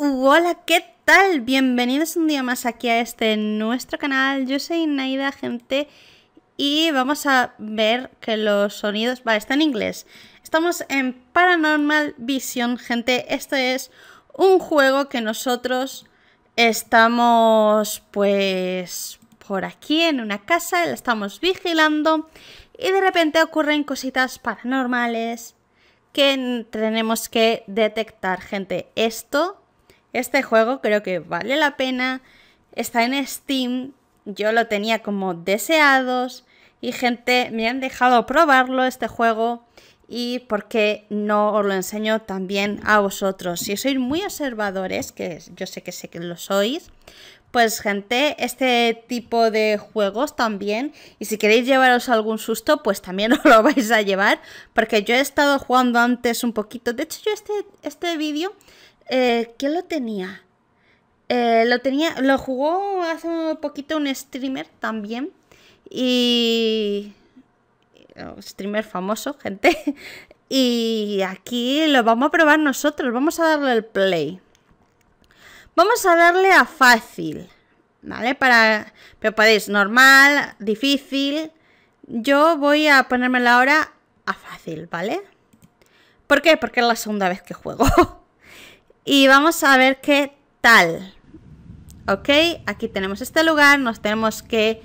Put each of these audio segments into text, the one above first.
Hola, ¿qué tal? Bienvenidos un día más aquí a este nuestro canal. Yo soy Naida, gente, y vamos a ver que los sonidos... Va, está en inglés. Estamos en Paranormal Vision, gente. Esto es un juego que nosotros estamos, pues, por aquí en una casa, la estamos vigilando y de repente ocurren cositas paranormales que tenemos que detectar, gente. Esto este juego creo que vale la pena. Está en Steam. Yo lo tenía como deseados. Y gente, me han dejado probarlo este juego. Y por qué no os lo enseño también a vosotros. Si sois muy observadores, que yo sé que sé que lo sois, pues gente, este tipo de juegos también. Y si queréis llevaros algún susto, pues también os lo vais a llevar. Porque yo he estado jugando antes un poquito. De hecho, yo este, este vídeo eh, ¿Qué lo tenía? Eh, lo tenía, lo jugó hace un poquito un streamer también y eh, streamer famoso, gente. Y aquí lo vamos a probar nosotros. Vamos a darle el play. Vamos a darle a fácil. ¿Vale? Para. Pero podéis, normal, difícil. Yo voy a ponerme la hora a fácil, ¿vale? ¿Por qué? Porque es la segunda vez que juego. y vamos a ver qué tal. Ok, aquí tenemos este lugar, nos tenemos que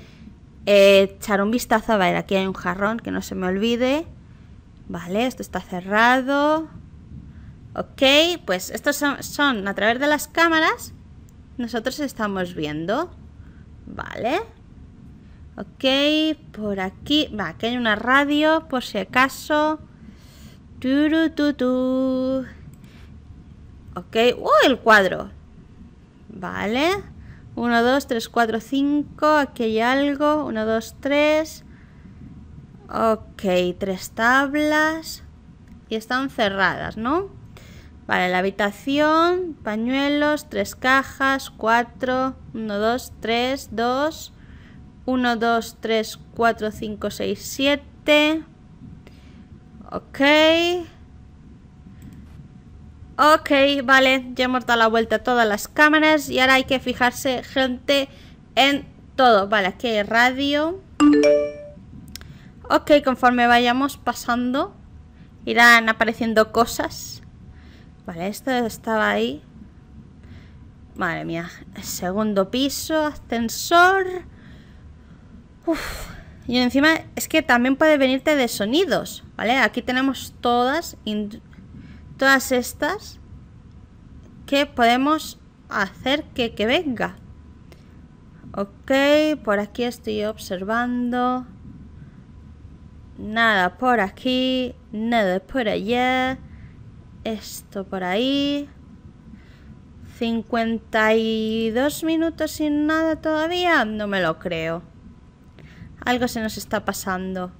eh, echar un vistazo. A ver, aquí hay un jarrón, que no se me olvide. Vale, esto está cerrado. Ok, pues estos son, a través de las cámaras. Nosotros estamos viendo. Vale. Ok, por aquí. Va, aquí hay una radio, por si acaso. ¿ok? Oh, el cuadro! Vale. 1, 2, 3, 4, 5. Aquí hay algo. 1, 2, 3. Ok, tres tablas. Y están cerradas, ¿no? Vale, la habitación, pañuelos, tres cajas, 4, 1, 2, 3, 2, 1, 2, 3, 4, 5, 6, 7. Ok. Ok, vale, ya hemos dado la vuelta a todas las cámaras y ahora hay que fijarse, gente, en todo. Vale, aquí hay radio. Ok, conforme vayamos pasando, irán apareciendo cosas. Vale, esto estaba ahí. Madre mía, segundo piso, ascensor. Y encima es que también puede venirte de sonidos, ¿vale? Aquí tenemos todas, todas estas que podemos hacer que, que venga. Ok, por aquí estoy observando. Nada por aquí, nada por allá. Esto por ahí. 52 minutos sin nada todavía. No me lo creo. Algo se nos está pasando.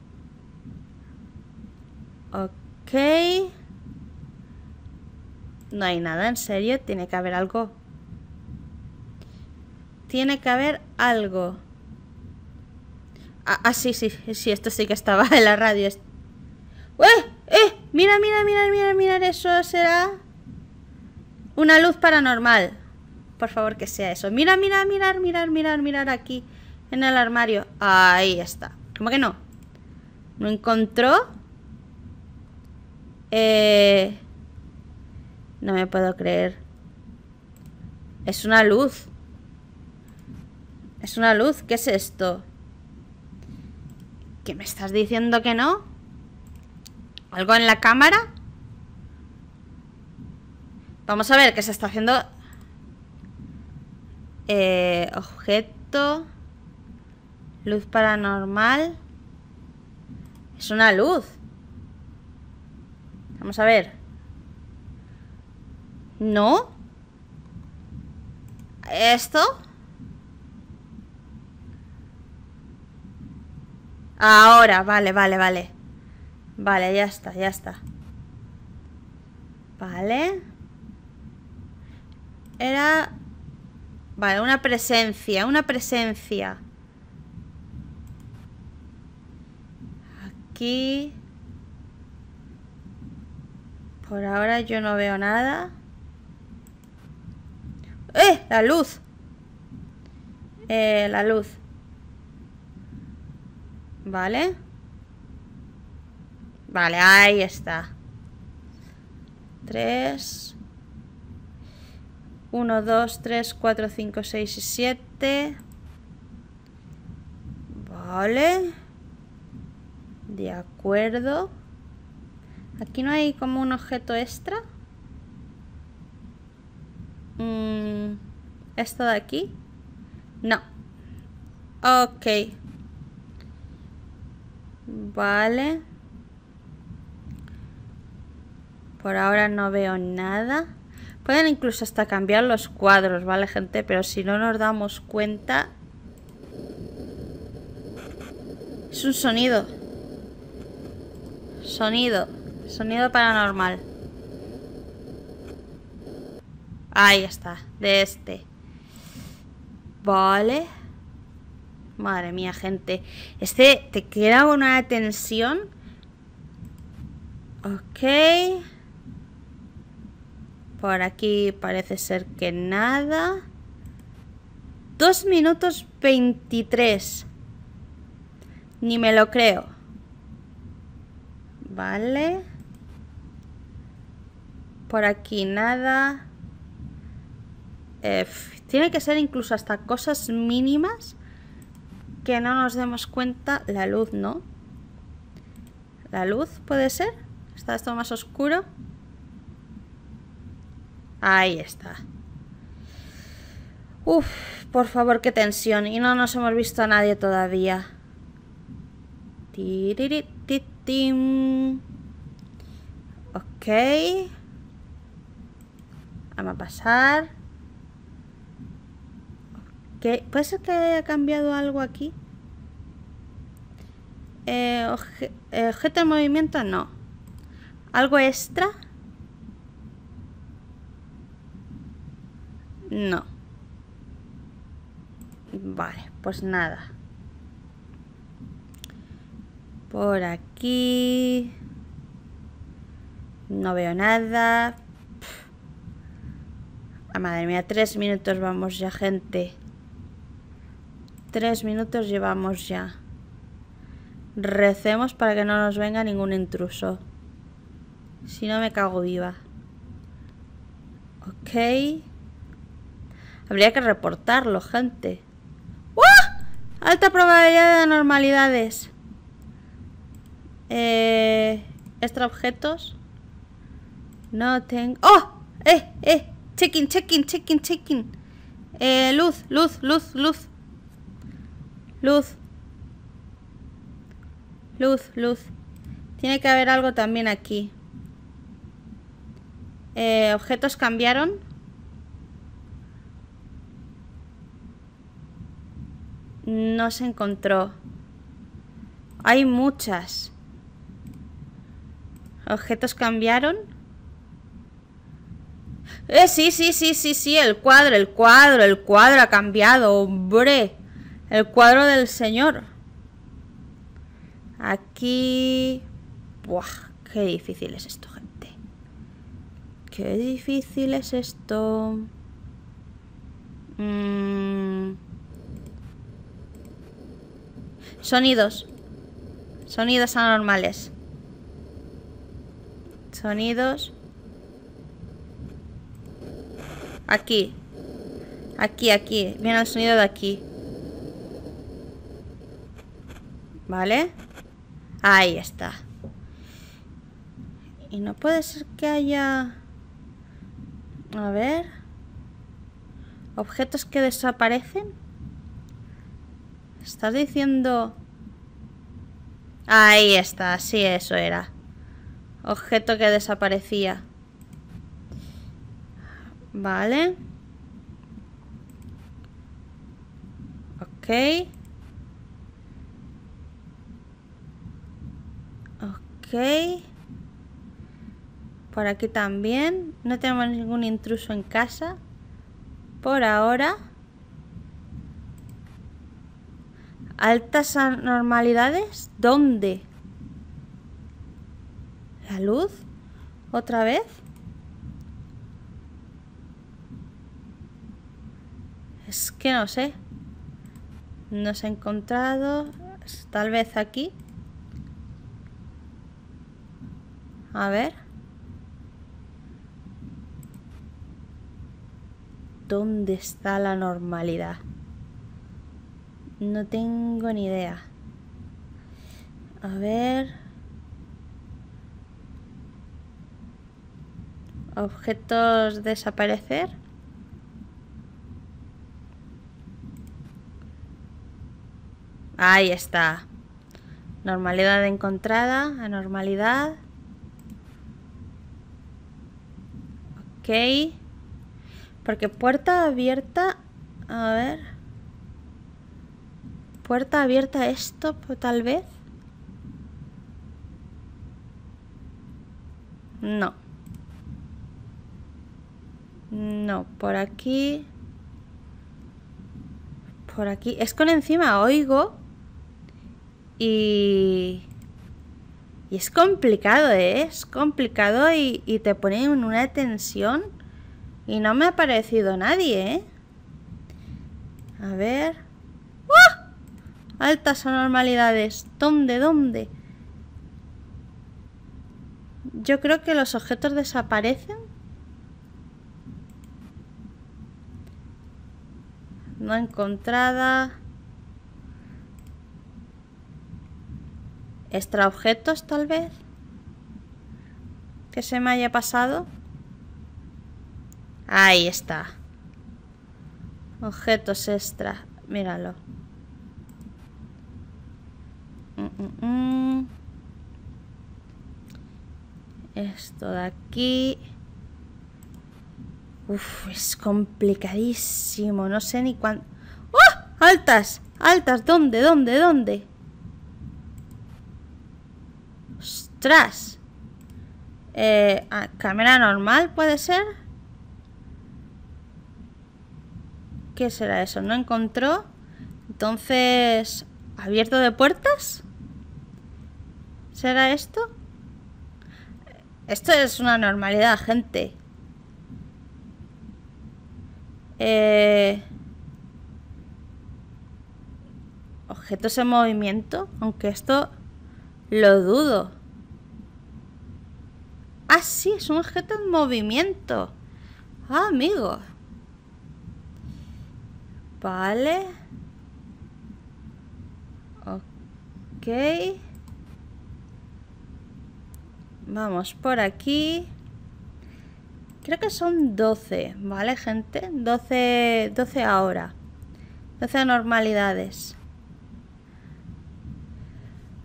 Ok. No hay nada, en serio, tiene que haber algo. Tiene que haber algo. Ah, ah sí, sí, sí, esto sí que estaba en la radio. ¡Eh! ¡Eh! Mira, mira, mira, mira, mira, eso será una luz paranormal. Por favor, que sea eso. Mira, mira, mirar, mirar, mirar, mirar aquí en el armario. Ahí está. ¿Cómo que no? ¿No encontró? Eh, no me puedo creer. Es una luz. Es una luz. ¿Qué es esto? ¿Qué me estás diciendo que no? ¿Algo en la cámara? Vamos a ver qué se está haciendo. Eh, objeto. Luz paranormal. Es una luz. Vamos a ver. ¿No? ¿Esto? Ahora, vale, vale, vale Vale, ya está, ya está Vale Era... Vale, una presencia, una presencia Aquí Por ahora yo no veo nada ¡Eh! La luz. Eh, la luz. Vale. Vale, ahí está. 3. 1, 2, 3, 4, 5, 6 y 7. Vale. De acuerdo. Aquí no hay como un objeto extra. Mm, ¿Esto de aquí? No. Ok. Vale. Por ahora no veo nada. Pueden incluso hasta cambiar los cuadros, ¿vale, gente? Pero si no nos damos cuenta... Es un sonido. Sonido. Sonido paranormal. Ahí está, de este. Vale. Madre mía, gente. Este te queda una tensión. Ok. Por aquí parece ser que nada. Dos minutos veintitrés Ni me lo creo. Vale. Por aquí nada. Eh, tiene que ser incluso hasta cosas mínimas que no nos demos cuenta. La luz, ¿no? ¿La luz puede ser? ¿Está esto más oscuro? Ahí está. Uf, por favor, qué tensión. Y no nos hemos visto a nadie todavía. Ok. Vamos a pasar que ¿Puede ser que haya cambiado algo aquí? Eh, eh, objeto en movimiento, no. ¿Algo extra? No. Vale, pues nada. Por aquí... No veo nada. Ah, madre mía, tres minutos vamos ya, gente. Tres minutos llevamos ya. Recemos para que no nos venga ningún intruso. Si no me cago viva. Ok. Habría que reportarlo, gente. ¡Uah! Alta probabilidad de anormalidades. Eh, extra objetos. No tengo... ¡Oh! ¡Eh! ¡Eh! Checking, checking, checking, checking. Eh, luz, luz, luz, luz. Luz. Luz, luz. Tiene que haber algo también aquí. Eh, ¿Objetos cambiaron? No se encontró. Hay muchas. ¿Objetos cambiaron? Eh, sí, sí, sí, sí, sí, el cuadro, el cuadro, el cuadro ha cambiado, hombre el cuadro del Señor. Aquí... Buah, qué difícil es esto, gente. Qué difícil es esto. Mm. Sonidos. Sonidos anormales. Sonidos. Aquí. Aquí, aquí. Viene el sonido de aquí. ¿Vale? Ahí está. Y no puede ser que haya... A ver... Objetos que desaparecen. Estás diciendo... Ahí está, sí, eso era. Objeto que desaparecía. Vale. Ok. por aquí también no tenemos ningún intruso en casa por ahora altas anormalidades ¿dónde? la luz otra vez es que no sé nos ha encontrado tal vez aquí A ver. ¿Dónde está la normalidad? No tengo ni idea. A ver. Objetos desaparecer. Ahí está. Normalidad encontrada, anormalidad. ¿ok? Porque puerta abierta, a ver, puerta abierta esto pues, tal vez. No. No, por aquí. Por aquí. Es con encima oigo. Y... Y es complicado, ¿eh? es complicado y, te ponen en una tensión. Y no me ha aparecido nadie, ¿eh? A ver. ¡Uh! Altas anormalidades. ¿Dónde? ¿Dónde? Yo creo que los objetos desaparecen. No encontrada. extra objetos tal vez. Que se me haya pasado. Ahí está. Objetos extra. Míralo. Mm, mm, mm. Esto de aquí. Uf, es complicadísimo. No sé ni cuánto. ¡Oh! ¡Altas! ¡Altas! ¿Dónde? ¿Dónde? ¿Dónde? ¡Ostras! Eh, ah, ¿Cámara normal puede ser? ¿Qué será eso? No encontró. Entonces, ¿abierto de puertas? ¿Será esto? Esto es una normalidad, gente. Eh, objetos en movimiento, aunque esto lo dudo. Ah, sí, es un objeto en movimiento. Ah, amigo. Vale. Ok. Vamos por aquí. Creo que son 12, ¿vale, gente? 12, 12 ahora. 12 anormalidades.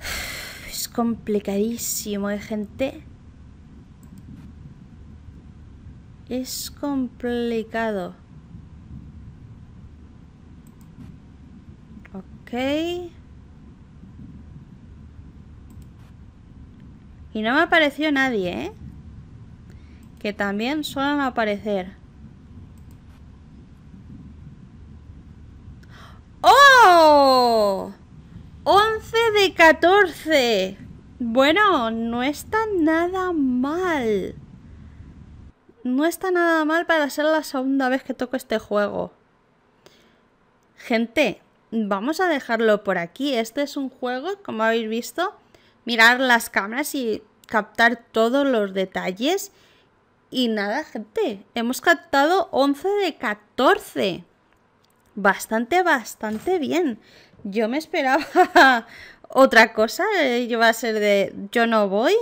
Es complicadísimo, ¿eh, gente? es complicado. Ok. Y no me apareció nadie, ¿eh? Que también suelen aparecer. ¡Oh! 11 de 14. Bueno, no está nada mal no está nada mal para ser la segunda vez que toco este juego. Gente, vamos a dejarlo por aquí. Este es un juego, como habéis visto, mirar las cámaras y captar todos los detalles. Y nada, gente, hemos captado 11 de 14. Bastante, bastante bien. Yo me esperaba otra cosa. Eh, yo va a ser de yo no voy,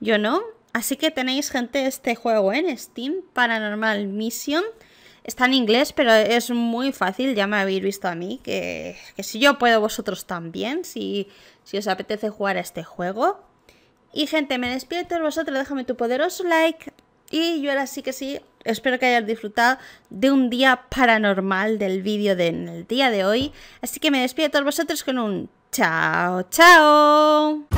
yo no. Así que tenéis gente este juego en Steam, Paranormal Mission. Está en inglés, pero es muy fácil, ya me habéis visto a mí, que, si yo puedo vosotros también, si, si os apetece jugar a este juego. Y gente, me despido todos vosotros, déjame tu poderoso like. Y yo ahora sí que sí, espero que hayas disfrutado de un día paranormal del vídeo del día de hoy. Así que me despido a todos vosotros con un chao, chao.